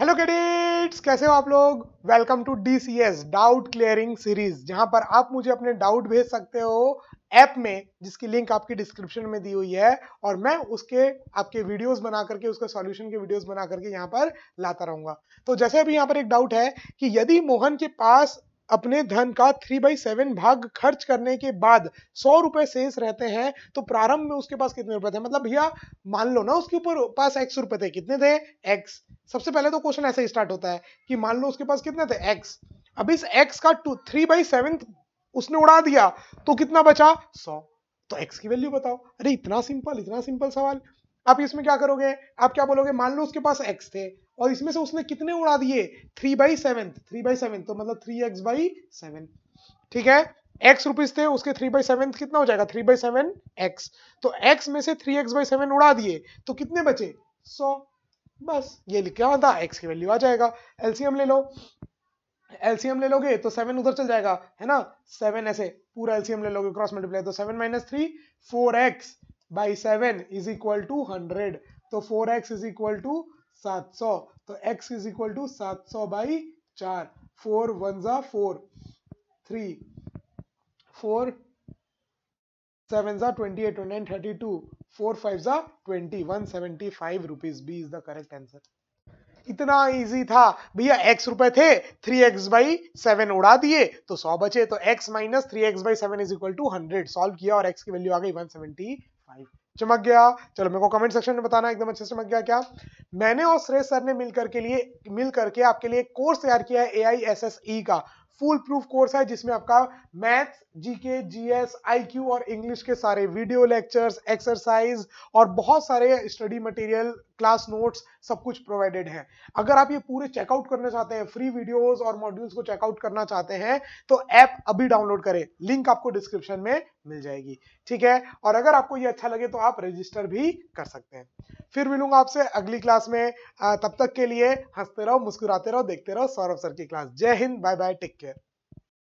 hello cadets कैसे हो आप लोग welcome to D C S doubt clearing series जहां पर आप मुझे अपने डाउट भेज सकते हो ऐप में जिसकी लिंक आपकी डिस्क्रिप्शन में दी हुई है और मैं उसके आपके वीडियोस बना करके उसके सॉल्यूशन के वीडियोस बना करके यहाँ पर लाता रहूंगा तो जैसे अभी यहाँ पर एक डाउट है कि यदि मोहन के पास अपने धन का थ्री बाई सेवन भाग खर्च करने के बाद सौ रुपए शेष रहते हैं तो प्रारंभ में उसके पास कितने रुपए थे मतलब भैया मान लो ना उसके ऊपर पास एक्स रुपए थे कितने थे एक्स सबसे पहले तो क्वेश्चन ऐसे स्टार्ट होता है कि मान लो उसके पास कितने थे एक्स अब इस एक्स का टू थ्री बाई सेवन उसने उड़ा दिया तो कितना बचा सौ तो एक्स की वैल्यू बताओ अरे इतना सिंपल इतना सिंपल सवाल आप इसमें क्या करोगे आप क्या बोलोगे मान लो उसके पास एक्स थे और इसमें से उसने कितने उड़ा दिए three by seven three by seven तो मतलब थ्री एक्स बाई सेवन ठीक है x रुपीज थे उसके थ्री बाई सेवन कितना हो जाएगा थ्री बाई सेवन एक्स तो x में से थ्री एक्स बाई सेवन उड़ा दिए तो कितने बचे सौ बस ये लिखा था x की वैल्यू आ जाएगा एलसीएम ले लो एलसीएम ले लोगे तो सेवन उधर चल जाएगा है ना सेवन ऐसे पूरा एलसीएम ले लोगे क्रॉस मल्टीप्लाई तो seven minus three four X by seven is equal to hundred तो four X is equal to 700 तो x इज इक्वल टू सात सौ बाई चार फोर वन जा फोर थ्री फोर सेवन जा twenty eight twenty thirty two four five जा twenty one seventy five rupees B is the correct answer इतना easy था भैया एक्स रुपए थे थ्री एक्स बाई सेवन उड़ा दिए तो सौ बचे तो X minus three X by seven is equal to hundred solve किया और एक्स की वैल्यू आ गई वन सेवेंटी फाइव चमक गया चलो मेरे को कमेंट सेक्शन में बताना एकदम अच्छे से चमक गया क्या मैंने और श्रेय सर ने मिलकर के लिए मिलकर के आपके लिए कोर्स तैयार किया है ए आई e का फुल प्रूफ कोर्स है जिसमें आपका मैथ्स जीके जीएस आईक्यू और इंग्लिश के सारे वीडियो लेक्चर्स एक्सरसाइज और बहुत सारे स्टडी मटेरियल क्लास नोट्स सब कुछ प्रोवाइडेड है अगर आप ये पूरे चेकआउट करना चाहते हैं फ्री वीडियोस और मॉड्यूल्स को चेकआउट करना चाहते हैं तो ऐप अभी डाउनलोड करें लिंक आपको डिस्क्रिप्शन में मिल जाएगी ठीक है और अगर आपको ये अच्छा लगे तो आप रजिस्टर भी कर सकते हैं फिर मिलूंगा आपसे अगली क्लास में तब तक के लिए हंसते रहो मुस्कुराते रहो देखते रहो सौरभ सर की क्लास जय हिंद बाय बाय टेक केयर